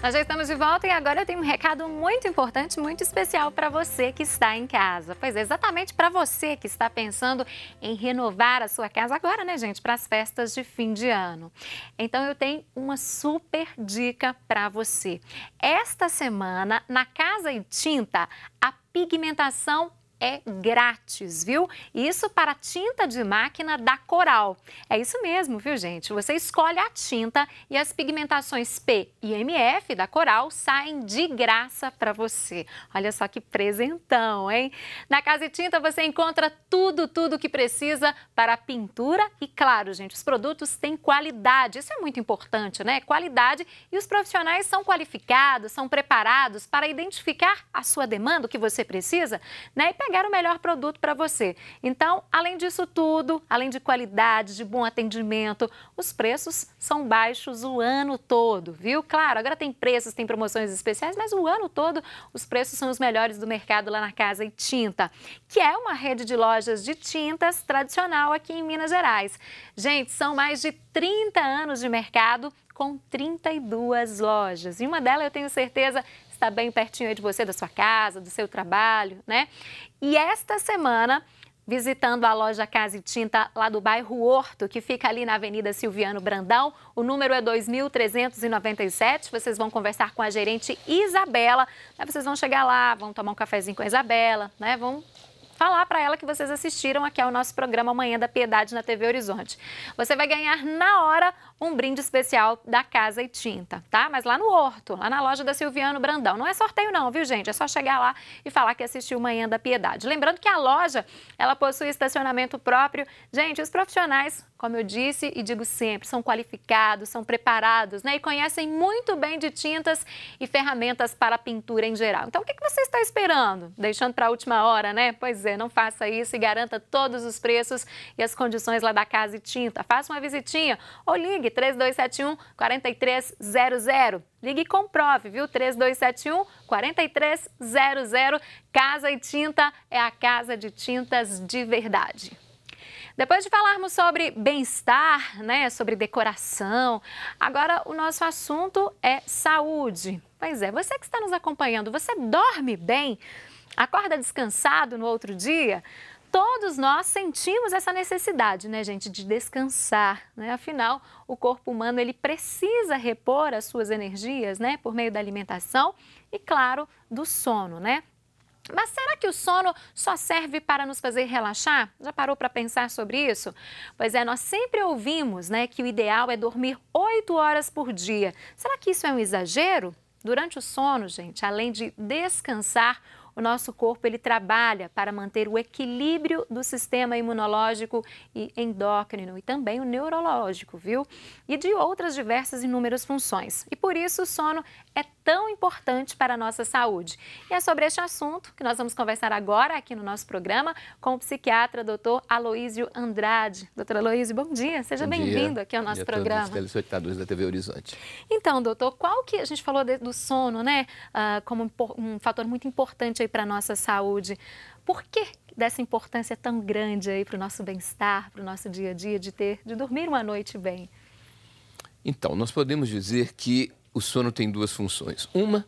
Nós já estamos de volta e agora eu tenho um recado muito importante, muito especial para você que está em casa. Pois é, exatamente para você que está pensando em renovar a sua casa agora, né, gente, para as festas de fim de ano. Então eu tenho uma super dica para você. Esta semana, na Casa e Tinta, a pigmentação é grátis, viu? Isso para tinta de máquina da Coral. É isso mesmo, viu, gente? Você escolhe a tinta e as pigmentações P e MF da Coral saem de graça para você. Olha só que presentão, hein? Na Casa e Tinta você encontra tudo, tudo que precisa para a pintura e, claro, gente, os produtos têm qualidade. Isso é muito importante, né? Qualidade e os profissionais são qualificados, são preparados para identificar a sua demanda, o que você precisa, né? E entregar o melhor produto para você. Então, além disso tudo, além de qualidade, de bom atendimento, os preços são baixos o ano todo, viu? Claro, agora tem preços, tem promoções especiais, mas o ano todo os preços são os melhores do mercado lá na Casa e Tinta, que é uma rede de lojas de tintas tradicional aqui em Minas Gerais. Gente, são mais de 30 anos de mercado com 32 lojas. E uma delas, eu tenho certeza, está bem pertinho de você, da sua casa, do seu trabalho, né? E esta semana, visitando a loja Casa e Tinta lá do bairro Horto, que fica ali na Avenida Silviano Brandão, o número é 2397. Vocês vão conversar com a gerente Isabela. vocês vão chegar lá, vão tomar um cafezinho com a Isabela, né? Vão falar para ela que vocês assistiram aqui ao nosso programa amanhã da Piedade na TV Horizonte. Você vai ganhar na hora um brinde especial da Casa e Tinta, tá? Mas lá no Horto, lá na loja da Silviano Brandão. Não é sorteio não, viu, gente? É só chegar lá e falar que assistiu Manhã da Piedade. Lembrando que a loja, ela possui estacionamento próprio. Gente, os profissionais, como eu disse e digo sempre, são qualificados, são preparados, né? E conhecem muito bem de tintas e ferramentas para pintura em geral. Então, o que você está esperando? Deixando para a última hora, né? Pois é, não faça isso e garanta todos os preços e as condições lá da Casa e Tinta. Faça uma visitinha ou ligue Ligue 3271 4300. Ligue e comprove, viu? 3271 4300. Casa e Tinta é a casa de tintas de verdade. Depois de falarmos sobre bem-estar, né, sobre decoração, agora o nosso assunto é saúde. Pois é, você que está nos acompanhando, você dorme bem? Acorda descansado no outro dia? Todos nós sentimos essa necessidade, né, gente, de descansar, né? Afinal, o corpo humano ele precisa repor as suas energias, né, por meio da alimentação e, claro, do sono, né? Mas será que o sono só serve para nos fazer relaxar? Já parou para pensar sobre isso? Pois é, nós sempre ouvimos né, que o ideal é dormir 8 horas por dia. Será que isso é um exagero? Durante o sono, gente, além de descansar, o nosso corpo ele trabalha para manter o equilíbrio do sistema imunológico e endócrino e também o neurológico, viu? E de outras diversas inúmeras funções. E por isso o sono é tão importante para a nossa saúde. E é sobre este assunto que nós vamos conversar agora aqui no nosso programa com o psiquiatra doutor Aloísio Andrade. Doutor Aloísio, bom dia, seja bem-vindo aqui ao nosso dia programa. todos os telespectadores da TV Horizonte. Então, doutor, qual que a gente falou de, do sono, né, uh, como um, um fator muito importante aí para a nossa saúde. Por que dessa importância tão grande aí para o nosso bem-estar, para o nosso dia a dia, de ter, de dormir uma noite bem? Então, nós podemos dizer que o sono tem duas funções. Uma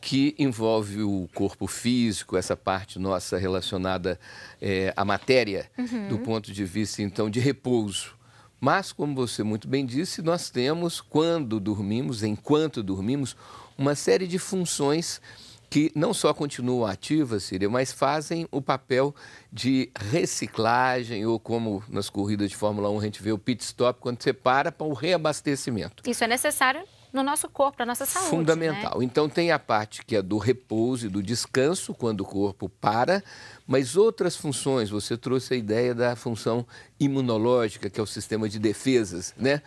que envolve o corpo físico, essa parte nossa relacionada é, à matéria, uhum. do ponto de vista, então, de repouso. Mas, como você muito bem disse, nós temos, quando dormimos, enquanto dormimos, uma série de funções que não só continuam ativas, Síria, mas fazem o papel de reciclagem, ou como nas corridas de Fórmula 1 a gente vê o pit stop, quando você para para o reabastecimento. Isso é necessário no nosso corpo, na nossa saúde. Né? Fundamental. Né? Então tem a parte que é do repouso e do descanso, quando o corpo para, mas outras funções, você trouxe a ideia da função imunológica, que é o sistema de defesas, né?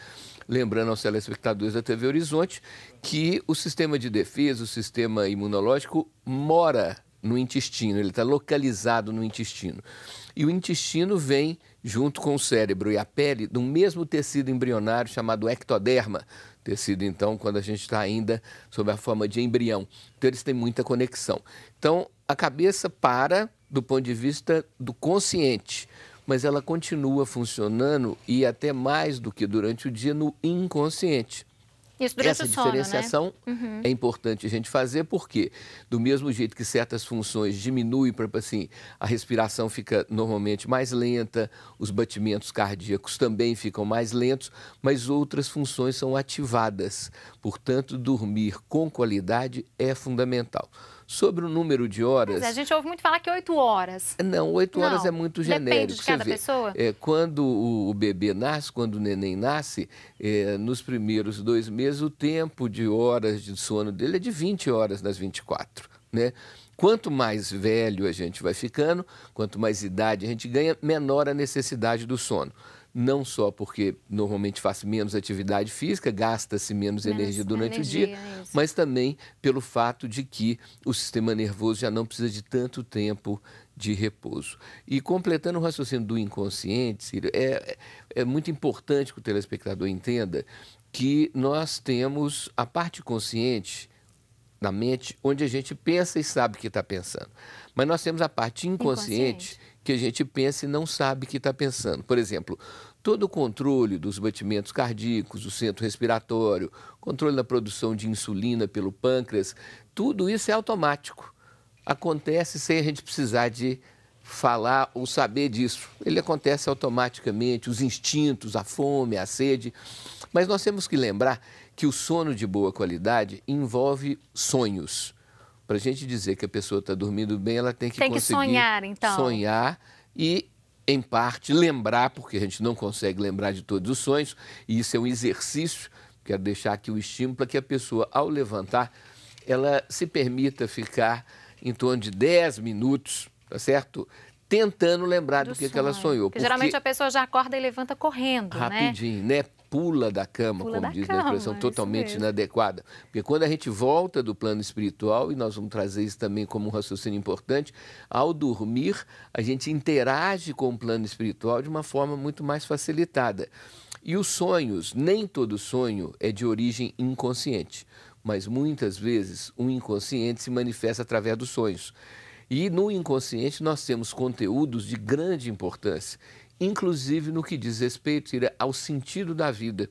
Lembrando aos telespectadores da TV Horizonte que o sistema de defesa, o sistema imunológico, mora no intestino, ele está localizado no intestino. E o intestino vem, junto com o cérebro e a pele, do mesmo tecido embrionário chamado ectoderma, ter sido então quando a gente está ainda sob a forma de embrião. Então eles têm muita conexão. Então a cabeça para do ponto de vista do consciente, mas ela continua funcionando e até mais do que durante o dia no inconsciente. Isso durante Essa o sono, né? diferenciação né? uhum. é importante a gente fazer, porque do mesmo jeito que certas funções diminuem, para assim, a respiração fica normalmente mais lenta, os batimentos cardíacos também ficam mais lentos, mas outras funções são ativadas. Portanto, dormir com qualidade é fundamental. Sobre o número de é, horas. Mas a gente ouve muito falar que oito horas. Não, oito horas é muito genérico. Depende de cada pessoa. É, quando o, o, bebê nasce, quando o neném nasce, é, nos primeiros dois meses, o tempo de horas de sono dele é de 20 horas das 24. Né? Quanto mais velho a gente vai ficando, quanto mais idade a gente ganha, menor a necessidade do sono não só porque normalmente faz menos atividade física, gasta-se menos, menos, energia durante energia, o dia, é mas também pelo fato de que o sistema nervoso já não precisa de tanto tempo de repouso. E completando o raciocínio do inconsciente, Círio, é, é, é muito importante que o telespectador entenda que nós temos a parte consciente da mente, onde a gente pensa e sabe o que está pensando. Mas nós temos a parte inconsciente. inconsciente que a gente pensa e não sabe que está pensando. Por exemplo, todo o controle dos batimentos cardíacos, do centro respiratório, controle da produção de insulina pelo pâncreas, tudo isso é automático. Acontece sem a gente precisar de falar ou saber disso. Ele acontece automaticamente, os instintos, a fome, a sede. Mas nós temos que lembrar que o sono de boa qualidade envolve sonhos. Para a gente dizer que a pessoa está dormindo bem, ela tem que tem conseguir que sonhar, então. sonhar e, em parte, lembrar, porque a gente não consegue lembrar de todos os sonhos, e isso é um exercício. Quero deixar aqui o estímulo para que a pessoa, ao levantar, ela se permita ficar em torno de 10 minutos, tá certo? Tentando lembrar do, do que, que, ela sonhou. Porque, porque geralmente a pessoa já acorda e levanta correndo, né? rapidinho, né? né? pula da cama, pula como da diz, né, cama, na é expressão totalmente inadequada. Porque quando a gente volta do plano espiritual, e nós vamos trazer isso também como um raciocínio importante, ao dormir, a gente interage com o plano espiritual de uma forma muito mais facilitada. E os sonhos, nem todo sonho é de origem inconsciente, mas muitas vezes o inconsciente se manifesta através dos sonhos. E no inconsciente nós temos conteúdos de grande importância inclusive no que diz respeito ao sentido da vida.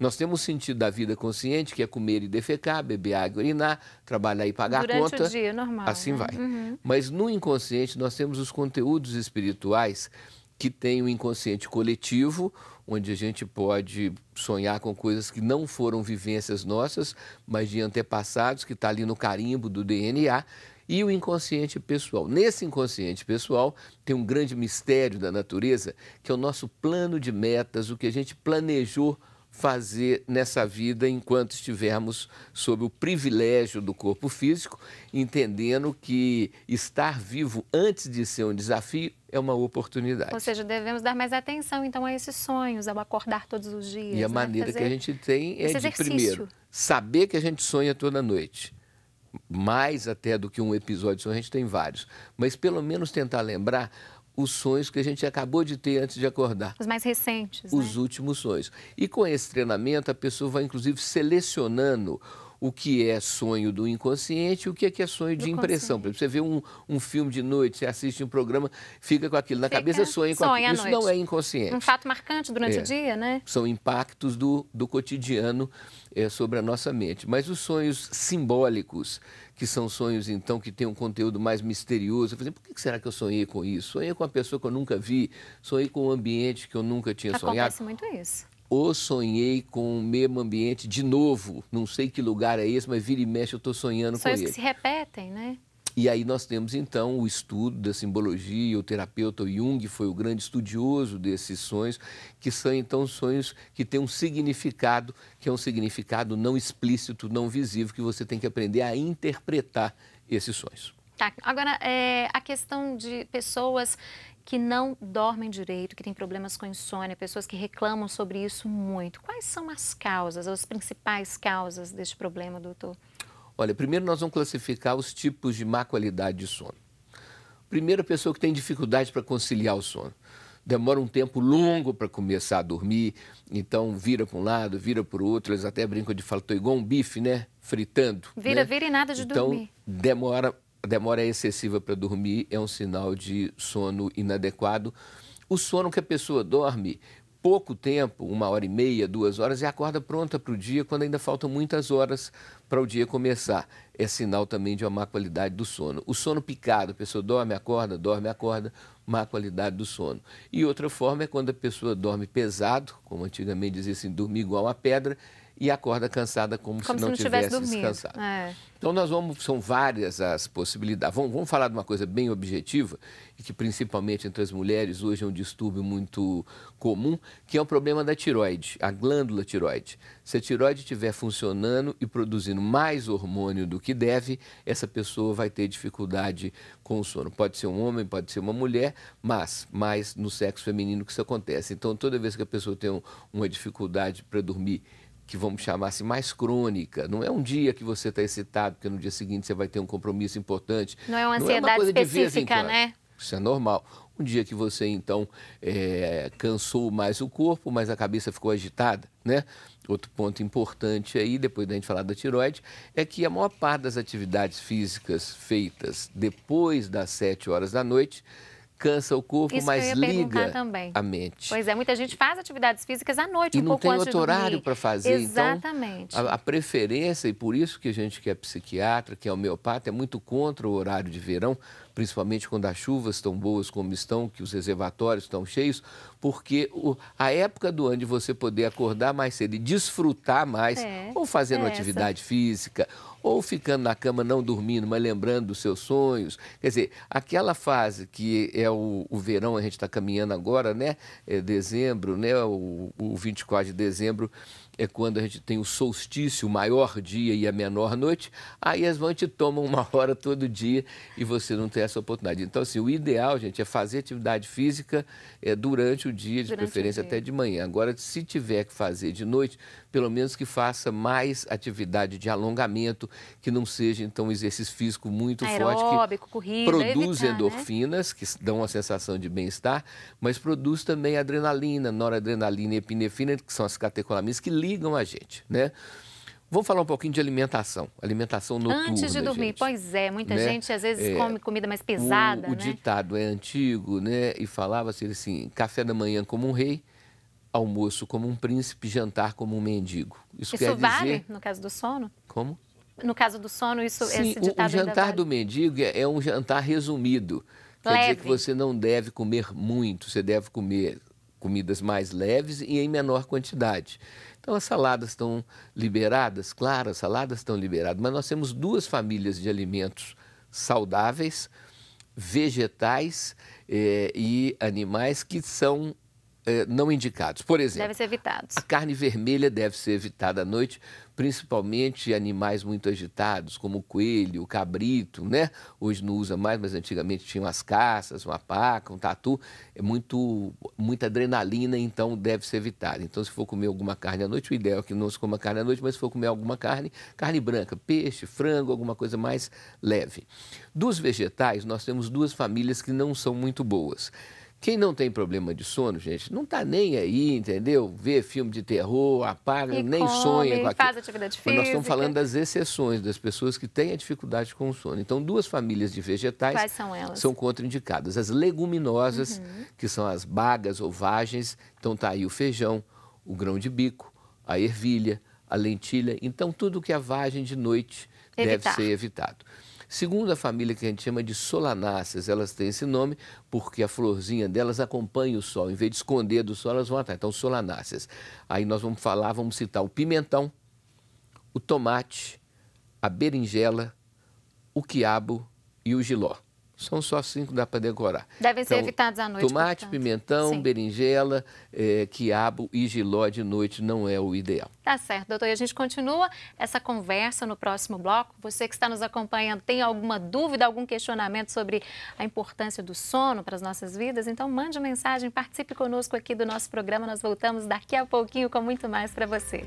Nós temos o sentido da vida consciente, que é comer e defecar, beber água, urinar, trabalhar e pagar Durante a conta. Durante o dia, normal. Assim né? vai. Uhum. Mas no inconsciente nós temos os conteúdos espirituais que tem o inconsciente coletivo, onde a gente pode sonhar com coisas que não foram vivências nossas, mas de antepassados, que está ali no carimbo do DNA, e o inconsciente pessoal. Nesse inconsciente pessoal tem um grande mistério da natureza, que é o nosso plano de metas, o que a gente planejou fazer nessa vida enquanto estivermos sob o privilégio do corpo físico, entendendo que estar vivo antes de ser um desafio é uma oportunidade. Ou seja, devemos dar mais atenção então a esses sonhos, ao acordar todos os dias. E a né? maneira Fazer que a gente tem é de primeiro saber que a gente sonha toda noite. Mais até do que um episódio de sonho, a gente tem vários. Mas pelo menos tentar lembrar os sonhos que a gente acabou de ter antes de acordar. Os mais recentes. Os né? últimos sonhos. E com esse treinamento, a pessoa vai, inclusive, selecionando o que é sonho do inconsciente e o que é, que é sonho do de impressão. Você vê um, um filme de noite, você assiste um programa, fica com aquilo na fica, cabeça, sonha com sonha aquilo. Isso noite. não é inconsciente. Um fato marcante durante é. o dia, né? São impactos do, do cotidiano é, sobre a nossa mente. Mas os sonhos simbólicos, que são sonhos, então, que têm um conteúdo mais misterioso. Por exemplo, por que será que eu sonhei com isso? Sonhei com uma pessoa que eu nunca vi, sonhei com um ambiente que eu nunca tinha Acontece sonhado. Acontece muito isso ou sonhei com o mesmo ambiente de novo. Não sei que lugar é esse, mas vira e mexe eu estou sonhando Sonhos com ele. Sonhos que se repetem, né? E aí nós temos então o estudo da simbologia, o terapeuta Jung foi o grande estudioso desses sonhos, que são então sonhos que têm um significado, que é um significado não explícito, não visível, que você tem que aprender a interpretar esses sonhos. Tá. Agora, é, a questão de pessoas que não dormem direito, que têm problemas com insônia, pessoas que reclamam sobre isso muito. Quais são as causas, as principais causas deste problema, doutor? Olha, primeiro nós vamos classificar os tipos de má qualidade de sono. Primeiro, a pessoa que tem dificuldade para conciliar o sono. Demora um tempo longo para começar a dormir, então vira para um lado, vira para o outro. Eles até brincam de falar, estou igual um bife, né? Fritando. Vira, né? vira e nada de então, dormir. Então, demora a demora é excessiva para dormir é um sinal de sono inadequado. O sono que a pessoa dorme pouco tempo, uma hora e meia, duas horas, e acorda pronta para o dia quando ainda faltam muitas horas para o dia começar. É sinal também de uma má qualidade do sono. O sono picado, a pessoa dorme, acorda, dorme, acorda, má qualidade do sono. E outra forma é quando a pessoa dorme pesado, como antigamente dizia assim, dormir igual uma pedra, e acorda cansada como, como se não, não tivesse, tivesse descansado. É. Então nós vamos, são várias as possibilidades. Vamos, vamos falar de uma coisa bem objetiva, e que principalmente entre as mulheres hoje é um distúrbio muito comum, que é o problema da tiroide, a glândula tiroide. Se a tiroide estiver funcionando e produzindo mais hormônio do que deve, essa pessoa vai ter dificuldade com o sono. Pode ser um homem, pode ser uma mulher, mas mais no sexo feminino que isso acontece. Então toda vez que a pessoa tem um, uma dificuldade para dormir que vamos chamar assim, mais crônica. Não é um dia que você está excitado, porque no dia seguinte você vai ter um compromisso importante. Não é uma ansiedade é uma específica, né? Isso é normal. Um dia que você, então, é, cansou mais o corpo, mas a cabeça ficou agitada, né? Outro ponto importante aí, depois da gente falar da tiroide, é que a maior parte das atividades físicas feitas depois das 7 horas da noite cansa o corpo, Isso mas liga também. a mente. Pois é, muita gente faz atividades físicas à noite, e um pouco antes E não tem outro horário para fazer, então, Exatamente. Então, a, a, preferência, e por isso que a gente que é psiquiatra, que é homeopata, é muito contra o horário de verão, principalmente quando as chuvas estão boas como estão, que os reservatórios estão cheios, porque o, a época do ano de você poder acordar mais cedo e desfrutar mais, é, ou fazendo é atividade física, ou ficando na cama não dormindo, mas lembrando dos seus sonhos. Quer dizer, aquela fase que é o, o verão, a gente está caminhando agora, né? É dezembro, né? O, o 24 de dezembro é quando a gente tem o solstício, o maior dia e a menor noite, aí as vão te tomam uma hora todo dia e você não tem essa oportunidade. Então, assim, o ideal, gente, é fazer atividade física é, durante o dia, de durante preferência dia. até de manhã. Agora, se tiver que fazer de noite, pelo menos que faça mais atividade de alongamento, que não seja, então, um exercício físico muito Aeróbico, forte, que corrida, produz evitar, né? endorfinas, né? que dão a sensação de bem-estar, mas produz também adrenalina, noradrenalina e epinefrina, que são as catecolaminas que ligam a gente, né? Vamos falar um pouquinho de alimentação, alimentação noturna. Antes de dormir, gente. pois é, muita né? gente às vezes é, come comida mais pesada. O, o né? ditado é antigo, né? E falava assim, assim: café da manhã como um rei, almoço como um príncipe, jantar como um mendigo. Isso, isso quer vale dizer... no caso do sono? Como? No caso do sono, isso Sim, esse ditado o jantar vale. do mendigo é, é um jantar resumido. Leve. Quer dizer que você não deve comer muito, você deve comer comidas mais leves e em menor quantidade. Então as saladas estão liberadas, claro, as saladas estão liberadas, mas nós temos duas famílias de alimentos saudáveis, vegetais eh, e animais que são é, não indicados. Por exemplo, Deve ser evitados. A carne vermelha deve ser evitada à noite, principalmente animais muito agitados, como o coelho, o cabrito, né? Hoje não usa mais, mas antigamente tinham as caças, uma paca, um tatu. É muito, muita adrenalina, então deve ser evitada. Então, se for comer alguma carne à noite, o ideal é que não se coma carne à noite, mas se for comer alguma carne, carne branca, peixe, frango, alguma coisa mais leve. Dos vegetais, nós temos duas famílias que não são muito boas. Quem não tem problema de sono, gente, não tá nem aí, entendeu? Vê filme de terror, apaga, e nem come, sonha com aquilo. faz atividade física. nós estamos falando das exceções, das pessoas que têm a dificuldade com o sono. Então, duas famílias de vegetais Quais são, elas? são contraindicadas. As leguminosas, uhum. que são as bagas ou vagens. Então, tá aí o feijão, o grão de bico, a ervilha, a lentilha. Então, tudo que é vagem de noite Evitar. deve ser evitado. Segundo a família que a gente chama de solanáceas, elas têm esse nome porque a florzinha delas acompanha o sol. Em vez de esconder do sol, elas vão atrás. Então, solanáceas. Aí nós vamos falar, vamos citar o pimentão, o tomate, a berinjela, o quiabo e o giló. São só cinco, dá para decorar. Devem então, ser evitados à noite. Tomate, portanto. pimentão, Sim. berinjela, é, quiabo e giló de noite não é o ideal. Tá certo, doutor. E a gente continua essa conversa no próximo bloco. Você que está nos acompanhando tem alguma dúvida, algum questionamento sobre a importância do sono para as nossas vidas? Então mande mensagem, participe conosco aqui do nosso programa. Nós voltamos daqui a pouquinho com muito mais para você.